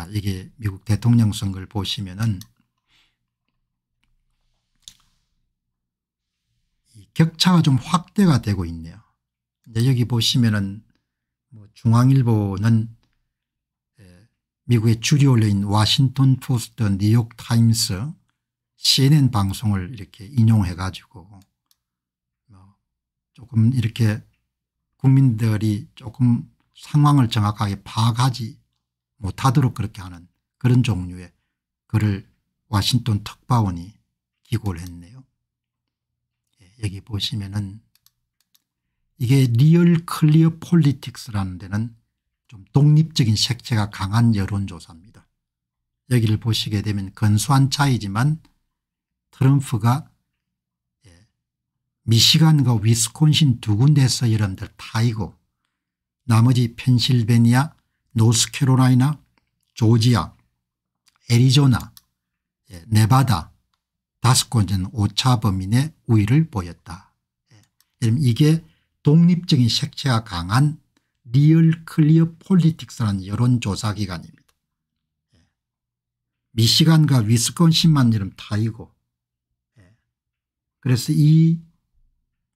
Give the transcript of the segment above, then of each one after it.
자, 아, 이게 미국 대통령 선거를 보시면은 격차가 좀 확대가 되고 있네요. 이제 여기 보시면은 뭐 중앙일보는 예, 미국의 줄이 올려인 워싱턴 포스트, 뉴욕 타임스, CNN 방송을 이렇게 인용해 가지고 뭐 조금 이렇게 국민들이 조금 상황을 정확하게 파악하지 못하도록 뭐 그렇게 하는 그런 종류의 글을 와싱턴 특파원이 기고를 했네요. 예, 여기 보시면은 이게 리얼 클리어 폴리틱스라는 데는 좀 독립적인 색채가 강한 여론조사입니다. 여기를 보시게 되면 근소한 차이지만 트럼프가 예, 미시간과 위스콘신 두 군데에서 여러분들 타이고 나머지 펜실베니아 노스캐롤라이나 조지아 애리조나 예, 네바다 다섯 곳은 오차범인의 우위를 보였다. 예, 이게 독립적인 색채가 강한 리얼 클리어 폴리틱스라는 여론조사기관입니다. 예, 미시간과 위스콘신만 이름 타이고 그래서 이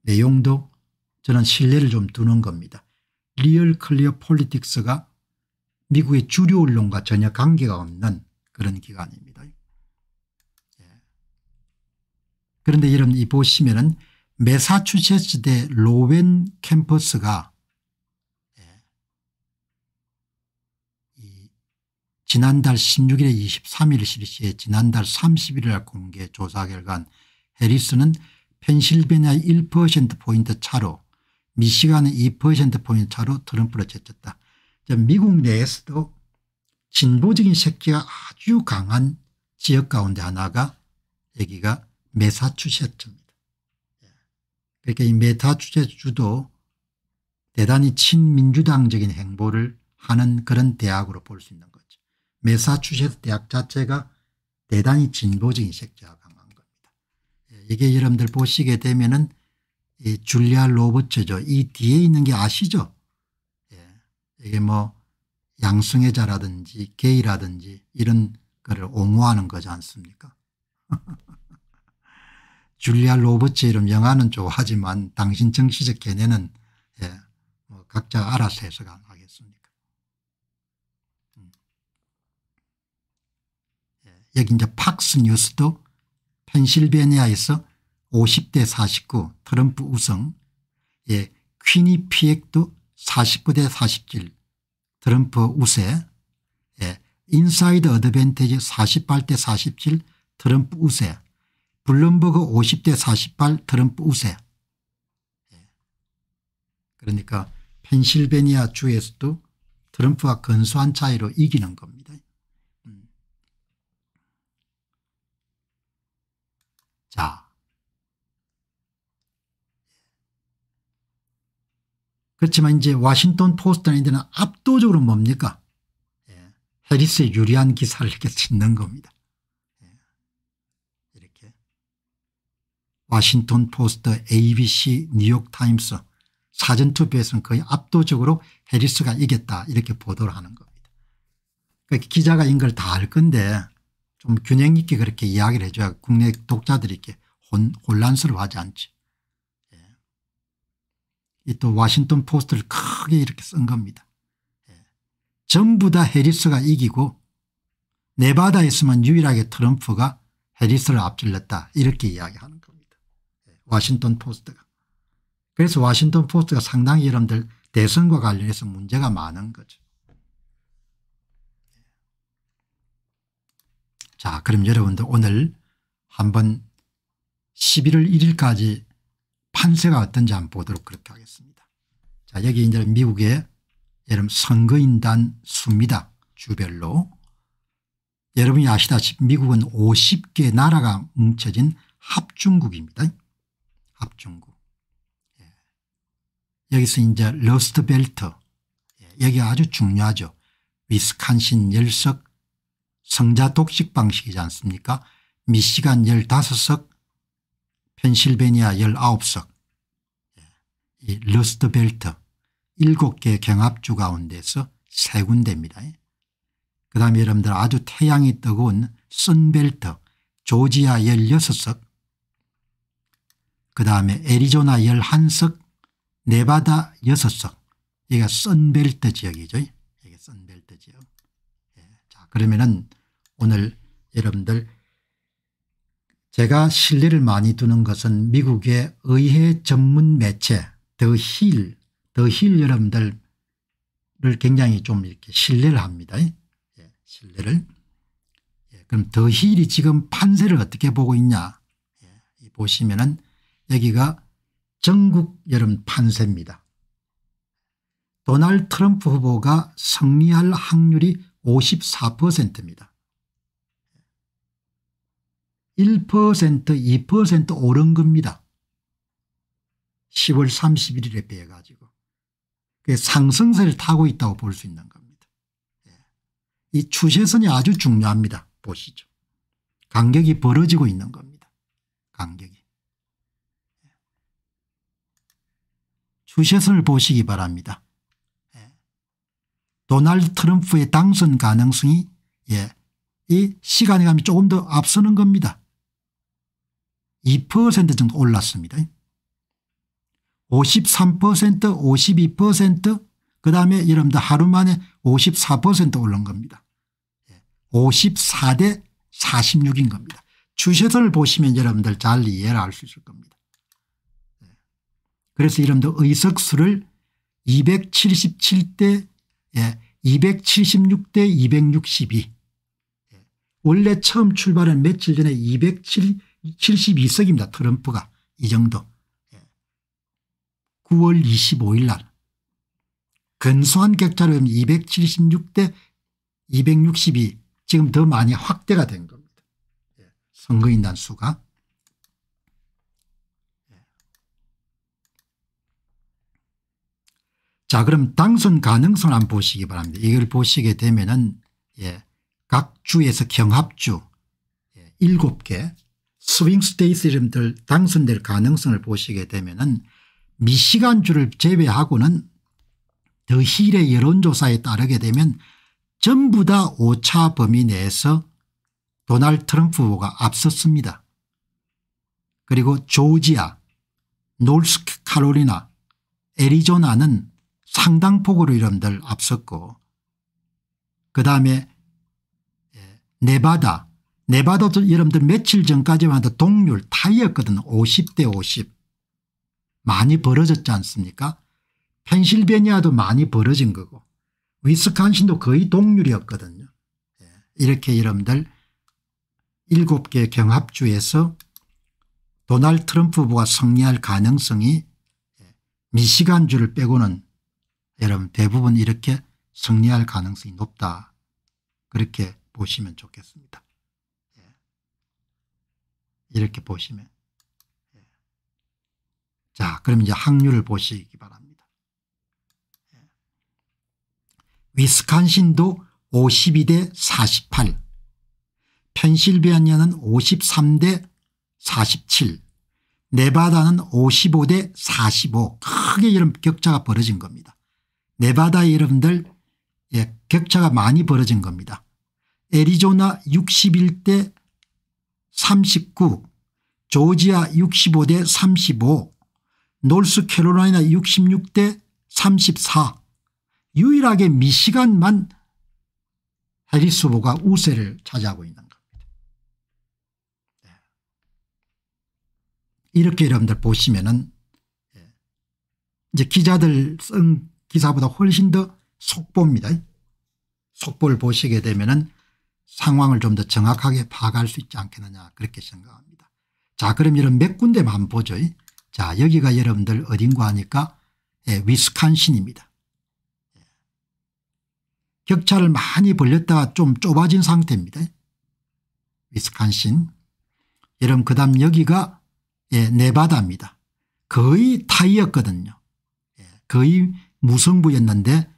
내용도 저는 신뢰를 좀 두는 겁니다. 리얼 클리어 폴리틱스가 미국의 주류 언론과 전혀 관계가 없는 그런 기관입니다. 예. 그런데 여러분 이 보시면은 메사추세츠대 로웬 캠퍼스가 예. 지난달 16일에 23일 실시에 지난달 30일 날 공개 조사 결과 해리스는 펜실베니아 1%포인트 차로 미시간은 2%포인트 차로 트럼프를 제쳤다. 미국 내에서도 진보적인 색채가 아주 강한 지역 가운데 하나가 여기가 메사추세츠입니다. 예. 그러니이 메사추세츠 도 대단히 친민주당적인 행보를 하는 그런 대학으로 볼 수 있는 거죠. 메사추세츠 대학 자체가 대단히 진보적인 색채가 강한 겁니다. 예, 이게 여러분들 보시게 되면은 줄리아 로버츠죠. 이 뒤에 있는 게 아시죠? 이게 뭐양성의자라든지 게이라든지 이런 거를 옹호하는 거지 않습니까? 줄리아 로버츠처럼 영화는 좋아하지만 당신 정치적 견해는 예, 뭐 각자 알아서 해서 하겠습니까? 음. 예, 여기 이제 팍스 뉴스도 펜실베니아에서 50대 49 트럼프 우승, 예, 퀴니피액도 49대 47 트럼프 우세 예. 인사이드 어드밴티지 48대 47 트럼프 우세 블룸버그 50대 48 트럼프 우세 예. 그러니까 펜실베니아 주에서도 트럼프가 근소한 차이로 이기는 겁니다. 음. 자 그렇지만 이제 와싱턴 포스트라는 데는 압도적으로 뭡니까 예, 해리스에 유리한 기사를 이렇게 짓는 겁니다. 예, 이렇게 와싱턴 포스트 abc 뉴욕타임스 사전투표에서는 거의 압도적으로 해리스가 이겼다 이렇게 보도를 하는 겁니다. 그러니까 기자가 인 걸 다 알 건데 좀 균형 있게 그렇게 이야기를 해줘야 국내 독자들이 이렇게 혼란스러워하지 않지. 이또워싱턴 포스트를 크게 이렇게 쓴 겁니다. 예. 전부 다 해리스가 이기고 네바다에서만 유일하게 트럼프가 해리스를 앞질렀다 이렇게 이야기하는 겁니다. 예. 워싱턴 포스트가. 그래서 워싱턴 포스트가 상당히 여러분들 대선과 관련해서 문제가 많은 거죠. 예. 자 그럼 여러분들 오늘 한번 11월 1일까지 판세가 어떤지 한번 보도록 그렇게 하겠습니다. 자 여기 이제 미국의 여러분 선거인단 수입니다. 주별로. 여러분이 아시다시피 미국은 50개 나라가 뭉쳐진 합중국입니다. 합중국. 예. 여기서 이제 러스트벨트 예. 여기 아주 중요하죠. 위스칸신 열석 성자 독식 방식이지 않습니까 미시간 15석 펜실베니아 19석, 예, 이 러스트벨트 7개 경합주 가운데서 세 군데입니다. 예. 그 다음에 여러분들 아주 태양이 뜨거운 선벨트 조지아 16석, 그 다음에 애리조나 11석, 네바다 6석, 여기가 선벨트 지역이죠. 여기 선벨트 지역. 예, 자, 그러면은 오늘 여러분들 제가 신뢰를 많이 두는 것은 미국의 의회 전문 매체 더 힐, 더 힐 여러분들을 굉장히 좀 이렇게 신뢰를 합니다. 예, 신뢰를. 예, 그럼 더 힐이 지금 판세를 어떻게 보고 있냐. 예, 보시면은 여기가 전국 여름 판세입니다. 도널 트럼프 후보가 승리할 확률이 54%입니다. 1% 2% 오른 겁니다. 10월 31일에 빼 가지고 상승세를 타고 있다고 볼 수 있는 겁니다. 예. 이 추세선이 아주 중요합니다. 보시죠. 간격이 벌어지고 있는 겁니다. 간격이. 예. 추세선을 보시기 바랍니다. 예. 도널드 트럼프의 당선 가능성이 이 시간에 가면 조금 더 앞서는 겁니다. 2% 정도 올랐습니다. 53% 52%그 다음에 여러분들 하루 만에 54% 올른 겁니다. 54대 예, 46인 겁니다. 주셔서를 보시면 여러분들 잘 이해를 할 수 있을 겁니다. 예, 그래서 여러분들 의석수를 277대 276대 262 원래 처음 출발은 며칠 전에 207 72석입니다. 트럼프가 이 정도. 9월 예. 25일 날 근소한 격차로 276대 262 지금 더 많이 확대가 된 겁니다. 예. 선거인단 수가. 예. 자 그럼 당선 가능성 한번 보시기 바랍니다. 이걸 보시게 되면 은각 예, 주에서 경합주 예, 7개 스윙 스테이스이름들 당선될 가능성을 보시게 되면 은 미시간주를 제외하고는 더 힐의 여론조사에 따르게 되면 전부 다 5차 범위 내에서 도널 트럼프 후보가 앞섰습니다. 그리고 조지아, 노스카롤리나 애리조나는 상당폭으로 이름들 앞섰고 그 다음에 예, 네바다, 네바다도 여러분들 며칠 전까지만 해도 동률 타이였거든 50대 50. 많이 벌어졌지 않습니까 펜실베니아도 많이 벌어진 거고 위스콘신도 거의 동률이었거든요. 예, 이렇게 여러분들 7개 경합주에서 도널 트럼프 후보가 승리할 가능성이 예, 미시간주를 빼고는 여러분 대부분 이렇게 승리할 가능성이 높다 그렇게 보시면 좋겠습니다. 이렇게 보시면 예. 자 그럼 이제 확률을 보시기 바랍니다. 예. 위스콘신도 52대 48 펜실베니아는 53대 47 네바다는 55대 45 크게 이런 격차가 벌어진 겁니다. 네바다 여러분들 예, 격차가 많이 벌어진 겁니다. 애리조나 61대 39 조지아 65대 35 노스캐롤라이나 66대 34 유일하게 미시간만 해리스 후보가 우세를 차지하고 있는 겁니다. 네. 이렇게 여러분들 보시면은 예, 이제 기자들 쓴 기사보다 훨씬 더 속보입니다. 속보를 보시게 되면은 상황을 좀 더 정확하게 파악할 수 있지 않겠느냐 그렇게 생각합니다. 자 그럼 이런 몇 군데만 보죠. 자 여기가 여러분들 어딘가 하니까 예, 위스칸신입니다. 예. 격차를 많이 벌렸다가 좀 좁아진 상태입니다. 위스칸신 여러분 그 다음 여기가 예, 네바다입니다. 거의 타이였거든요. 예, 거의 무성부였는데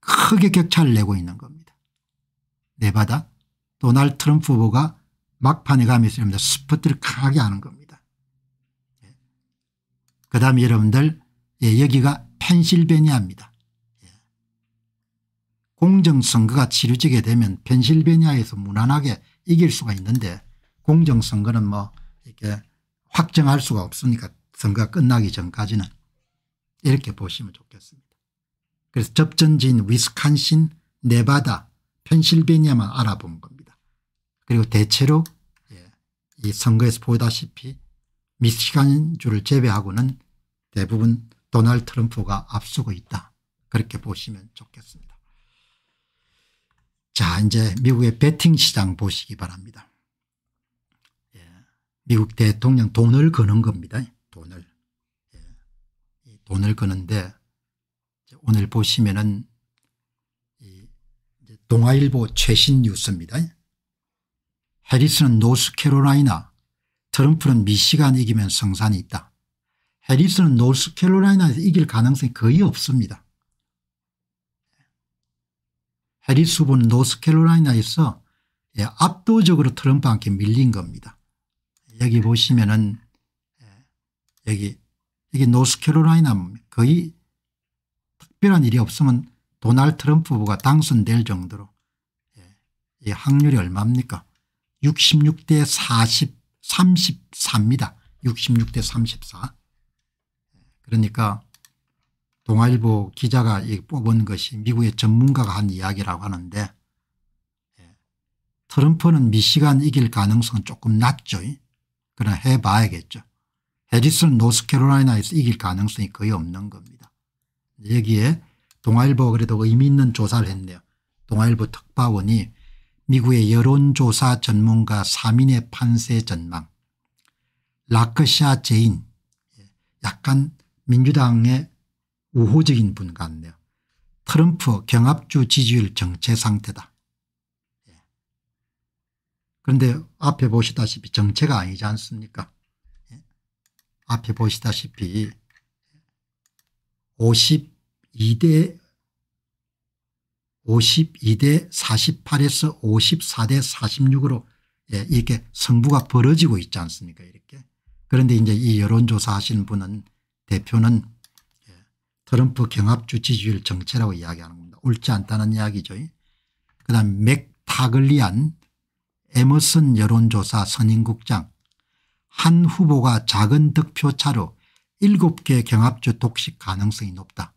크게 격차를 내고 있는 겁니다. 네바다 도널드 트럼프 후보가 막판에 가면서 여러분 스포트를 강하게 하는 겁니다. 예. 그 다음에 여러분들 예, 여기가 펜실베니아입니다. 예. 공정선거가 치루지게 되면 펜실베니아에서 무난하게 이길 수가 있는데 공정선거는 뭐 이렇게 확정할 수가 없으니까 선거가 끝나기 전까지는 이렇게 보시면 좋겠습니다. 그래서 접전지인 위스칸신, 네바다, 펜실베니아만 알아본 겁니다. 그리고 대체로 예. 이 선거에서 보다시피 미시간주를 제외하고는 대부분 도널드 트럼프가 앞서고 있다. 그렇게 보시면 좋겠습니다. 자 이제 미국의 베팅 시장 보시기 바랍니다. 예. 미국 대통령 돈을 거는 겁니다. 돈을. 예. 돈을 거는데 오늘 보시면은 동아일보 최신 뉴스입니다. 해리스는 노스캐롤라이나 트럼프는 미시간 이기면 성산이 있다. 해리스는 노스캐롤라이나에서 이길 가능성이 거의 없습니다. 해리스 후보는 노스캐롤라이나에서 예, 압도적으로 트럼프한테 밀린 겁니다. 여기 보시면은 예, 여기 여기 노스캐롤라이나 거의 특별한 일이 없으면 도널 트럼프 후보가 당선될 정도로 예, 이 확률이 얼마입니까? 66대 40, 34입니다. 66대 34. 그러니까 동아일보 기자가 뽑은 것이 미국의 전문가가 한 이야기라고 하는데 예, 트럼프는 미시간 이길 가능성은 조금 낮죠. 그러나 해봐야겠죠. 해리슨 노스캐롤라이나에서 이길 가능성이 거의 없는 겁니다. 여기에 동아일보가 그래도 의미 있는 조사를 했네요. 동아일보 특파원이 미국의 여론조사 전문가 3인의 판세 전망 라크샤 제인 약간 민주당의 우호적인 분 같네요. 트럼프 경합주 지지율 정체 상태다. 예. 그런데 앞에 보시다시피 정체가 아니지 않습니까 예. 앞에 보시다시피 52대 52대 48에서 54대 46으로 예, 이렇게 승부가 벌어지고 있지 않습니까 이렇게. 그런데 이제 이 여론조사 하시는 분은 대표는 예, 트럼프 경합주 지지율 정체라고 이야기하는 겁니다. 옳지 않다는 이야기죠. 그다음 맥타글리안 에머슨 여론조사 선임국장 한 후보가 작은 득표차로 7개 경합주 독식 가능성이 높다.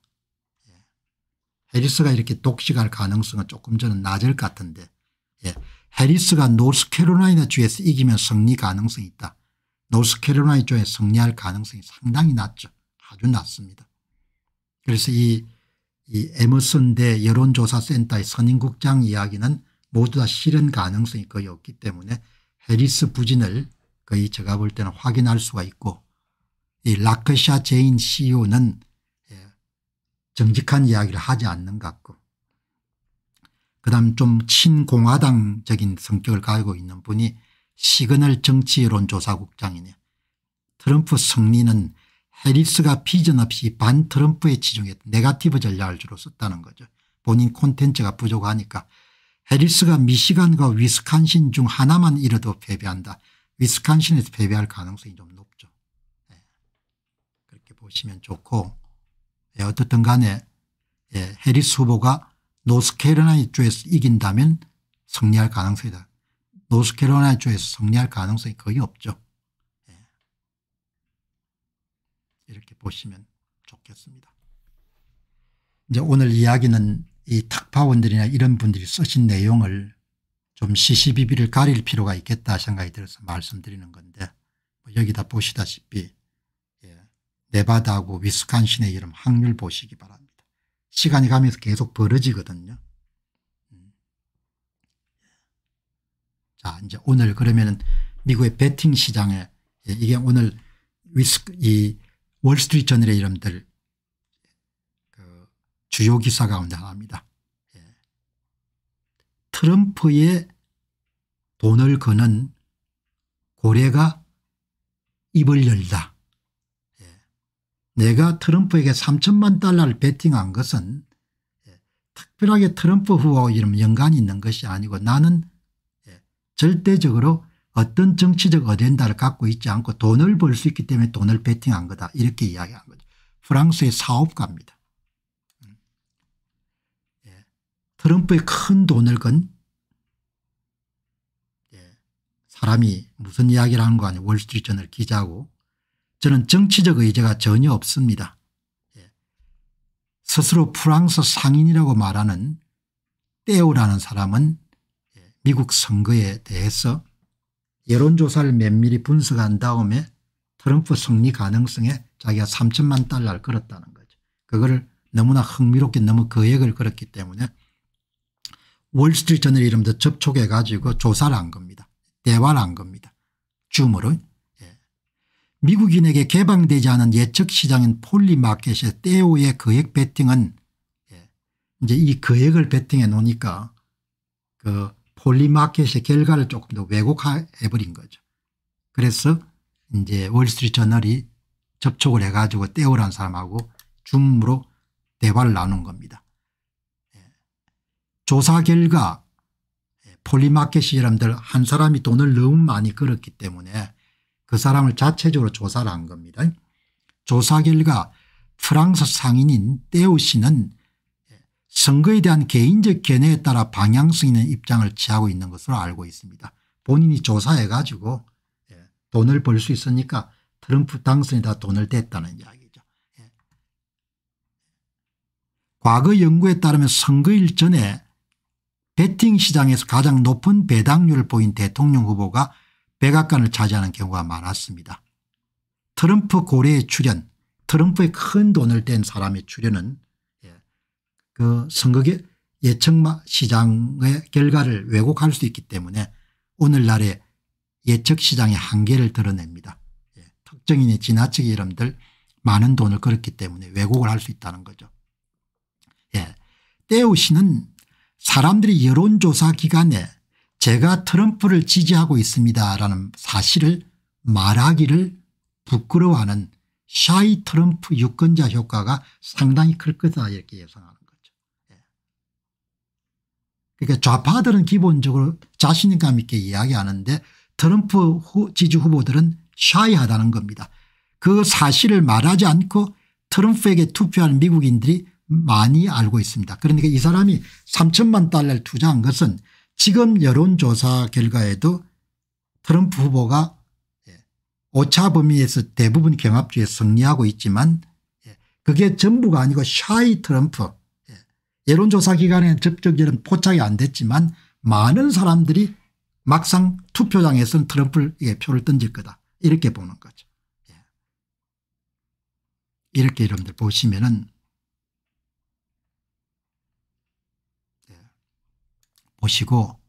해리스가 이렇게 독식할 가능성은 조금 저는 낮을 것 같은데 예. 해리스가 노스캐롤라이나 주에서 이기면 승리 가능성이 있다. 노스캐롤라이나 주에 승리할 가능성이 상당히 낮죠. 아주 낮습니다. 그래서 이, 이 에머슨 대 여론조사센터의 선임국장 이야기는 모두 다 실현 가능성이 거의 없기 때문에 해리스 부진을 거의 제가 볼 때는 확인할 수가 있고 이 라크샤 제인 CEO는 정직한 이야기를 하지 않는 것 같고 그다음 좀 친공화당적인 성격을 가지고 있는 분이 시그널 정치론 여 조사국장이네요. 트럼프 승리는 해리스가 비전 없이 반 트럼프에 치중해 네가티브 전략을 주로 썼다는 거죠. 본인 콘텐츠가 부족하니까 해리스가 미시간과 위스콘신 중 하나만 잃어도 패배한다. 위스콘신에서 패배할 가능성이 좀 높죠. 네. 그렇게 보시면 좋고 예, 어떻든 간에 예, 해리스 후보가 노스캐롤라이나 쪽에서 이긴다면 승리할 가능성이다. 노스캐롤라이나 쪽에서 승리할 가능성이 거의 없죠. 예. 이렇게 보시면 좋겠습니다. 이제 오늘 이야기는 이 탁파원들이나 이런 분들이 쓰신 내용을 좀 시시비비를 가릴 필요가 있겠다 생각이 들어서 말씀드리는 건데 뭐 여기다 보시다시피 네바다하고 위스콘신의 이름 확률 보시기 바랍니다. 시간이 가면서 계속 벌어지거든요. 음. 자, 이제 오늘 그러면은 미국의 베팅 시장에 예, 이게 오늘 위스, 이 월스트리트 저널의 이름들 그 주요 기사 가운데 하나입니다. 예. 트럼프의 돈을 거는 고래가 입을 열다. 내가 트럼프에게 3천만 달러를 베팅한 것은 예, 특별하게 트럼프 후와 보 이런 연관이 있는 것이 아니고 나는 예, 절대적으로 어떤 정치적 어젠다를 갖고 있지 않고 돈을 벌 수 있기 때문에 돈을 베팅한 거다 이렇게 이야기한 거죠. 프랑스의 사업가입니다. 음. 예, 트럼프의 큰 돈을 건 사람이 무슨 이야기를 하는 거 아니에요. 월스트리트저널 기자고 저는 정치적 의제가 전혀 없습니다. 예. 스스로 프랑스 상인이라고 말하는 떼오라는 사람은 예, 미국 선거에 대해서 여론조사를 면밀히 분석한 다음에 트럼프 승리 가능성에 자기가 3천만 달러를 걸었다는 거죠. 그거를 너무나 흥미롭게 너무 거액을 걸었기 때문에 월스트리트 저널 이름도 접촉해 가지고 조사를 한 겁니다. 대화를 한 겁니다. 줌으로 미국인에게 개방되지 않은 예측 시장인 폴리마켓의 떼오의 거액 배팅은 예, 이제 이 거액을 배팅해 놓으니까 그 폴리마켓의 결과를 조금 더 왜곡해 버린 거죠. 그래서 이제 월스트리트 저널이 접촉을 해가지고 떼오란 사람하고 줌으로 대화를 나눈 겁니다. 예. 조사 결과 예, 폴리마켓이 여러분들 한 사람이 돈을 너무 많이 끌었기 때문에 그 사람을 자체적으로 조사를 한 겁니다. 조사 결과 프랑스 상인인 떼우 씨는 예, 선거에 대한 개인적 견해에 따라 방향성 있는 입장을 취하고 있는 것으로 알고 있습니다. 본인이 조사해 가지고 예, 돈을 벌 수 있으니까 트럼프 당선에다 돈을 댔다는 이야기죠. 예. 과거 연구에 따르면 선거일 전에 베팅 시장에서 가장 높은 배당률을 보인 대통령 후보가 백악관을 차지하는 경우가 많았습니다. 트럼프 고래의 출연 트럼프의 큰 돈을 댄 사람의 출연은 예, 그선거 예측 시장의 결과를 왜곡할 수 있기 때문에 오늘날의 예측 시장의 한계를 드러냅니다. 예, 특정인의 지나치게 이름들 많은 돈을 걸었기 때문에 왜곡을 할 수 있다는 거죠. 예. 때우씨는 사람들이 여론조사 기간에 제가 트럼프를 지지하고 있습니다라는 사실을 말하기를 부끄러워하는 샤이 트럼프 유권자 효과가 상당히 클 거다 이렇게 예상하는 거죠. 예. 그러니까 좌파들은 기본적으로 자신감 있게 이야기하는데 트럼프 지지 후보들은 샤이하다는 겁니다. 그 사실을 말하지 않고 트럼프에게 투표하는 미국인들이 많이 알고 있습니다. 그러니까 이 사람이 3천만 달러를 투자한 것은 지금 여론조사 결과에도 트럼프 후보가 예, 오차 범위에서 대부분 경합주에 승리하고 있지만 예, 그게 전부가 아니고 샤이 트럼프 예, 여론조사 기간에는 적극적인 포착이 안 됐지만 많은 사람들이 막상 투표장에서는 트럼프를 표를 던질 거다 이렇게 보는 거죠. 이렇게 여러분들 보시면은 오시고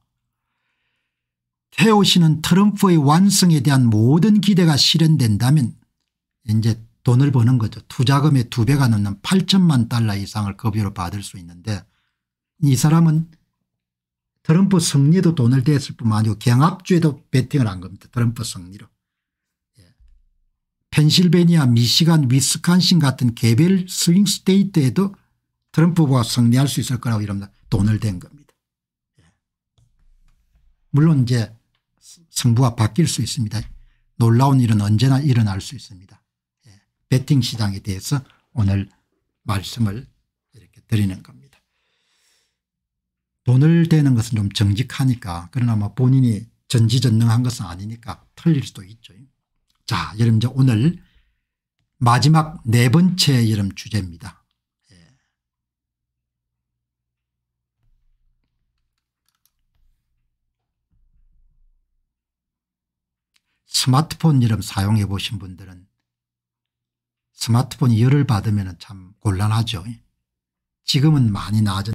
태오시는 트럼프의 완성에 대한 모든 기대가 실현된다면 이제 돈을 버는 거죠. 투자금의 두 배가 넘는 8천만 달러 이상을 급여로 받을 수 있는데 이 사람은 트럼프 승리도 돈을 댔을 뿐만 아니고 경합주에도 베팅을 한 겁니다. 트럼프 승리로. 예. 펜실베니아 미시간 위스칸신 같은 개별 스윙 스테이트에도 트럼프가 승리할 수 있을 거라고 이럽니다 돈을 댄 겁니다. 물론 이제 승부가 바뀔 수 있습니다. 놀라운 일은 언제나 일어날 수 있습니다. 예. 베팅 시장에 대해서 오늘 말씀을 이렇게 드리는 겁니다. 돈을 대는 것은 좀 정직하니까 그러나 뭐 본인이 전지전능한 것은 아니니까 틀릴 수도 있죠. 자 여러분 이제 오늘 마지막 네 번째 여름 주제입니다. 스마트폰 이름 사용해 보신 분들은 스마트폰이 열을 받으면 참 곤란하죠. 지금은 많이 나아졌